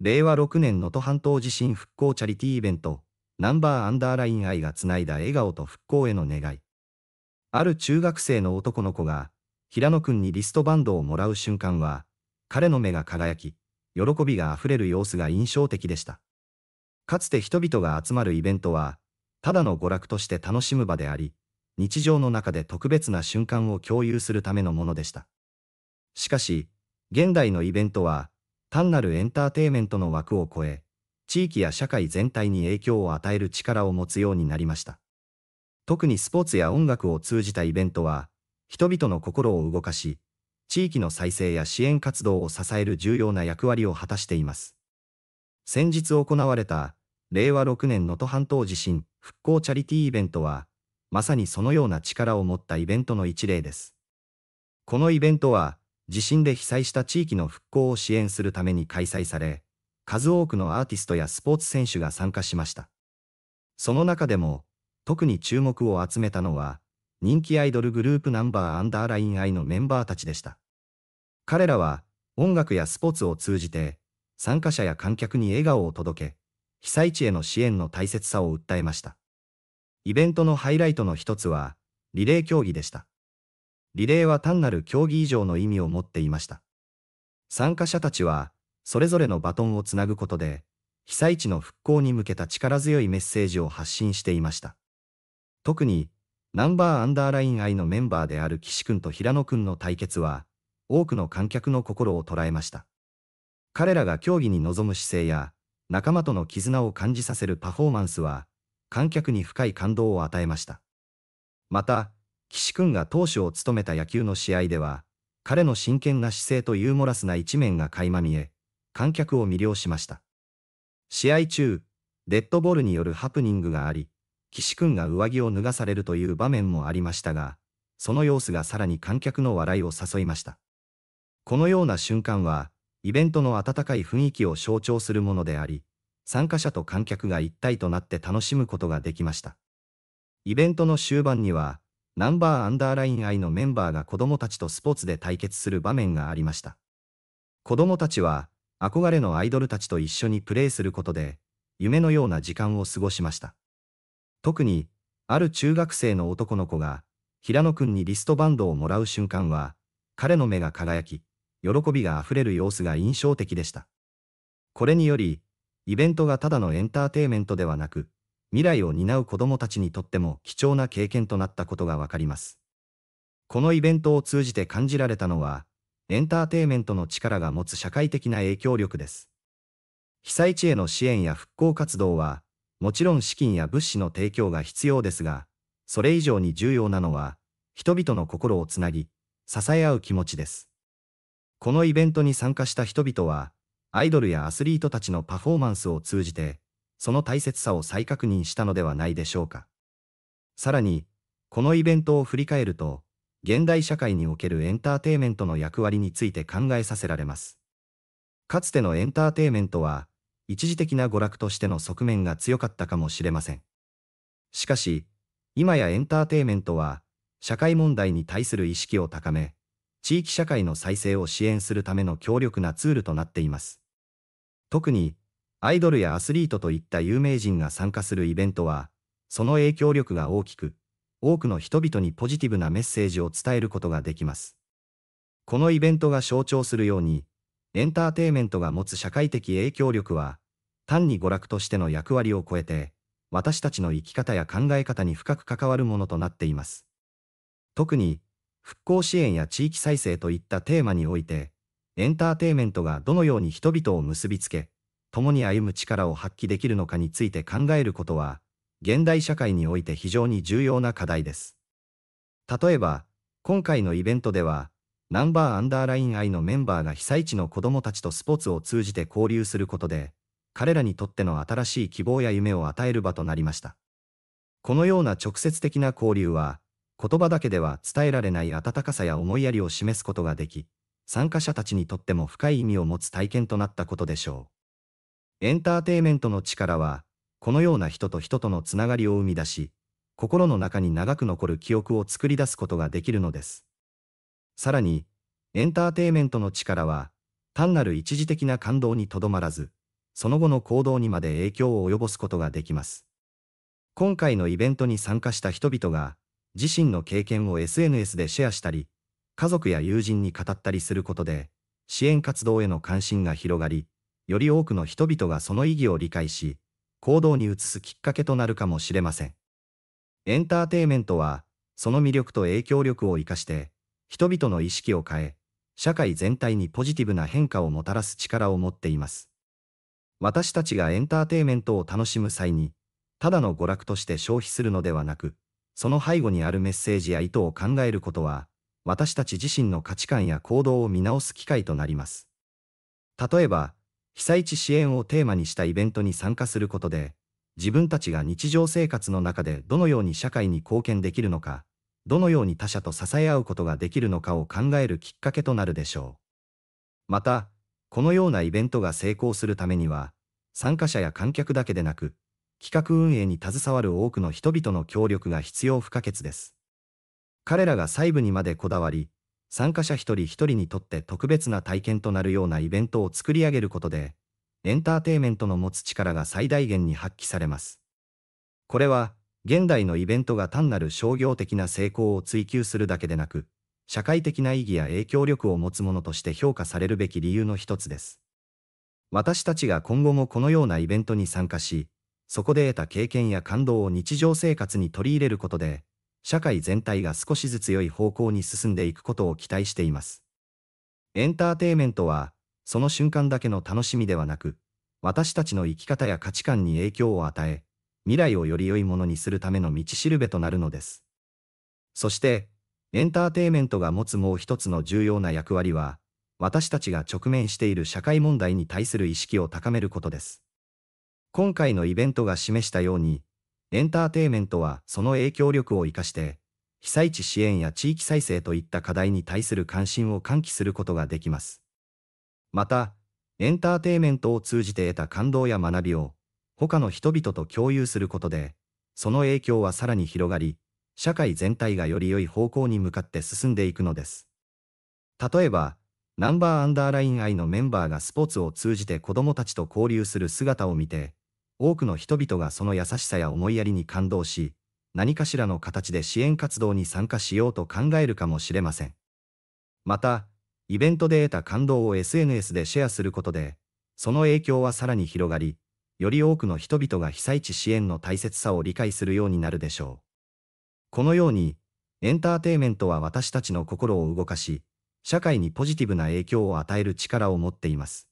令和6年能登半島地震復興チャリティーイベント、ナンバーアンダーライン愛がつないだ笑顔と復興への願い。ある中学生の男の子が、平野くんにリストバンドをもらう瞬間は、彼の目が輝き、喜びが溢れる様子が印象的でした。かつて人々が集まるイベントは、ただの娯楽として楽しむ場であり、日常の中で特別な瞬間を共有するためのものでした。しかし、現代のイベントは、単なるエンターテイメントの枠を超え、地域や社会全体に影響を与える力を持つようになりました。特にスポーツや音楽を通じたイベントは、人々の心を動かし、地域の再生や支援活動を支える重要な役割を果たしています。先日行われた、令和6年能登半島地震復興チャリティーイベントは、まさにそのような力を持ったイベントの一例です。このイベントは、地震で被災した地域の復興を支援するために開催され、数多くのアーティストやスポーツ選手が参加しました。その中でも、特に注目を集めたのは、人気アイドルグループナンバーアンダーライン I のメンバーたちでした。彼らは、音楽やスポーツを通じて、参加者や観客に笑顔を届け、被災地への支援の大切さを訴えました。イベントのハイライトの一つは、リレー競技でした。リレーは単なる競技以上の意味を持っていました。参加者たちは、それぞれのバトンをつなぐことで、被災地の復興に向けた力強いメッセージを発信していました。特に、ナンバーアンダーライン愛のメンバーである岸君と平野君の対決は、多くの観客の心を捉えました。彼らが競技に臨む姿勢や、仲間との絆を感じさせるパフォーマンスは、観客に深い感動を与えました。また、岸君が投手を務めた野球の試合では、彼の真剣な姿勢とユーモラスな一面が垣間見え、観客を魅了しました。試合中、デッドボールによるハプニングがあり、岸君が上着を脱がされるという場面もありましたが、その様子がさらに観客の笑いを誘いました。このような瞬間は、イベントの温かい雰囲気を象徴するものであり、参加者と観客が一体となって楽しむことができました。イベントの終盤には、ナンバーアンダーライン愛のメンバーが子供たちとスポーツで対決する場面がありました。子供たちは、憧れのアイドルたちと一緒にプレーすることで、夢のような時間を過ごしました。特に、ある中学生の男の子が、平野くんにリストバンドをもらう瞬間は、彼の目が輝き、喜びが溢れる様子が印象的でした。これにより、イベントがただのエンターテイメントではなく、未来を担う子どもたちにとっても貴重な経験となったことがわかります。このイベントを通じて感じられたのは、エンターテイメントの力が持つ社会的な影響力です。被災地への支援や復興活動は、もちろん資金や物資の提供が必要ですが、それ以上に重要なのは、人々の心をつなぎ、支え合う気持ちです。このイベントに参加した人々は、アイドルやアスリートたちのパフォーマンスを通じて、その大切さを再確認したのではないでしょうか。さらに、このイベントを振り返ると、現代社会におけるエンターテイメントの役割について考えさせられます。かつてのエンターテイメントは、一時的な娯楽としての側面が強かったかもしれません。しかし、今やエンターテイメントは、社会問題に対する意識を高め、地域社会の再生を支援するための強力なツールとなっています。特に、アイドルやアスリートといった有名人が参加するイベントは、その影響力が大きく、多くの人々にポジティブなメッセージを伝えることができます。このイベントが象徴するように、エンターテイメントが持つ社会的影響力は、単に娯楽としての役割を超えて、私たちの生き方や考え方に深く関わるものとなっています。特に、復興支援や地域再生といったテーマにおいて、エンターテイメントがどのように人々を結びつけ、共に歩む力を発揮できるのかについて考えることは、現代社会において非常に重要な課題です。例えば、今回のイベントでは、ナンバーアンダーライン愛のメンバーが被災地の子どもたちとスポーツを通じて交流することで、彼らにとっての新しい希望や夢を与える場となりました。このような直接的な交流は、言葉だけでは伝えられない温かさや思いやりを示すことができ、参加者たちにとっても深い意味を持つ体験となったことでしょう。エンターテイメントの力は、このような人と人とのつながりを生み出し、心の中に長く残る記憶を作り出すことができるのです。さらに、エンターテイメントの力は、単なる一時的な感動にとどまらず、その後の行動にまで影響を及ぼすことができます。今回のイベントに参加した人々が、自身の経験を SNS でシェアしたり、家族や友人に語ったりすることで、支援活動への関心が広がり、より多くの人々がその意義を理解し、行動に移すきっかけとなるかもしれません。エンターテイメントは、その魅力と影響力を生かして、人々の意識を変え、社会全体にポジティブな変化をもたらす力を持っています。私たちがエンターテイメントを楽しむ際に、ただの娯楽として消費するのではなく、その背後にあるメッセージや意図を考えることは、私たち自身の価値観や行動を見直す機会となります。例えば、被災地支援をテーマにしたイベントに参加することで、自分たちが日常生活の中でどのように社会に貢献できるのか、どのように他者と支え合うことができるのかを考えるきっかけとなるでしょう。また、このようなイベントが成功するためには、参加者や観客だけでなく、企画運営に携わる多くの人々の協力が必要不可欠です。彼らが細部にまでこだわり、参加者一人一人にとって特別な体験となるようなイベントを作り上げることで、エンターテイメントの持つ力が最大限に発揮されます。これは、現代のイベントが単なる商業的な成功を追求するだけでなく、社会的な意義や影響力を持つものとして評価されるべき理由の一つです。私たちが今後もこのようなイベントに参加し、そこで得た経験や感動を日常生活に取り入れることで、社会全体が少しずつ良い方向に進んでいくことを期待しています。エンターテイメントは、その瞬間だけの楽しみではなく、私たちの生き方や価値観に影響を与え、未来をより良いものにするための道しるべとなるのです。そして、エンターテイメントが持つもう一つの重要な役割は、私たちが直面している社会問題に対する意識を高めることです。今回のイベントが示したように、エンターテイメントはその影響力を生かして、被災地支援や地域再生といった課題に対する関心を喚起することができます。また、エンターテイメントを通じて得た感動や学びを、他の人々と共有することで、その影響はさらに広がり、社会全体がより良い方向に向かって進んでいくのです。例えば、ナンバーアンダーライン愛のメンバーがスポーツを通じて子供たちと交流する姿を見て、多くの人々がその優しさや思いやりに感動し、何かしらの形で支援活動に参加しようと考えるかもしれません。また、イベントで得た感動を SNS でシェアすることで、その影響はさらに広がり、より多くの人々が被災地支援の大切さを理解するようになるでしょう。このように、エンターテイメントは私たちの心を動かし、社会にポジティブな影響を与える力を持っています。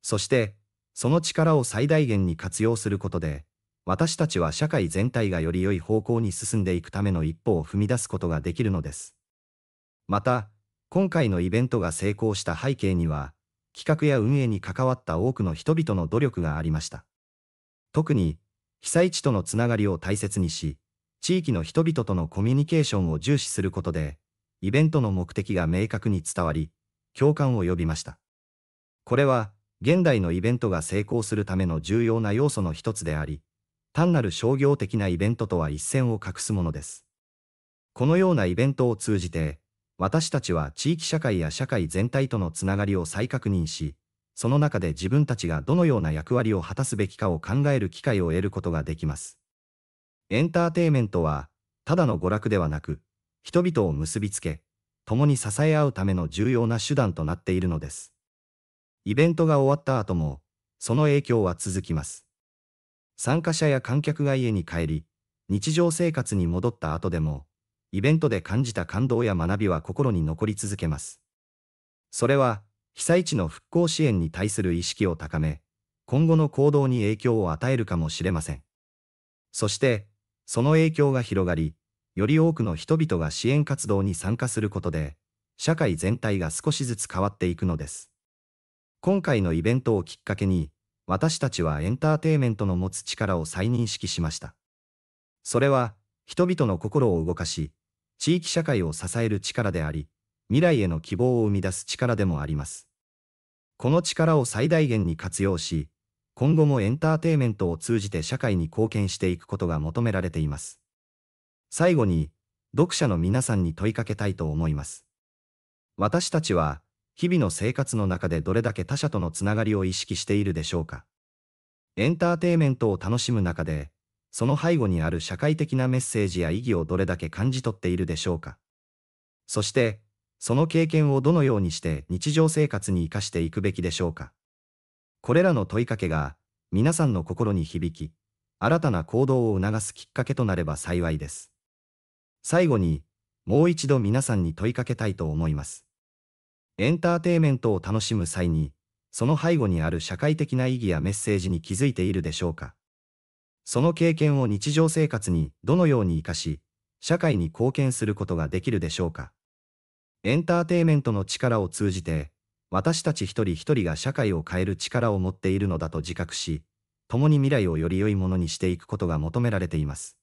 そして、その力を最大限に活用することで、私たちは社会全体がより良い方向に進んでいくための一歩を踏み出すことができるのです。また、今回のイベントが成功した背景には、企画や運営に関わった多くの人々の努力がありました。特に、被災地とのつながりを大切にし、地域の人々とのコミュニケーションを重視することで、イベントの目的が明確に伝わり、共感を呼びました。これは、現代のイベントが成功するための重要な要素の一つであり、単なる商業的なイベントとは一線を画すものです。このようなイベントを通じて、私たちは地域社会や社会全体とのつながりを再確認し、その中で自分たちがどのような役割を果たすべきかを考える機会を得ることができます。エンターテイメントは、ただの娯楽ではなく、人々を結びつけ、共に支え合うための重要な手段となっているのです。イベントが終わった後も、その影響は続きます。参加者や観客が家に帰り、日常生活に戻った後でも、イベントで感じた感動や学びは心に残り続けます。それは、被災地の復興支援に対する意識を高め、今後の行動に影響を与えるかもしれません。そして、その影響が広がり、より多くの人々が支援活動に参加することで、社会全体が少しずつ変わっていくのです。今回のイベントをきっかけに、私たちはエンターテイメントの持つ力を再認識しました。それは、人々の心を動かし、地域社会を支える力であり、未来への希望を生み出す力でもあります。この力を最大限に活用し、今後もエンターテイメントを通じて社会に貢献していくことが求められています。最後に、読者の皆さんに問いかけたいと思います。私たちは、日々の生活の中でどれだけ他者とのつながりを意識しているでしょうか。エンターテイメントを楽しむ中で、その背後にある社会的なメッセージや意義をどれだけ感じ取っているでしょうか。そして、その経験をどのようにして日常生活に生かしていくべきでしょうか。これらの問いかけが、皆さんの心に響き、新たな行動を促すきっかけとなれば幸いです。最後に、もう一度皆さんに問いかけたいと思います。エンターテイメントを楽しむ際に、その背後にある社会的な意義やメッセージに気づいているでしょうか。その経験を日常生活にどのように生かし、社会に貢献することができるでしょうか。エンターテイメントの力を通じて、私たち一人一人が社会を変える力を持っているのだと自覚し、共に未来をより良いものにしていくことが求められています。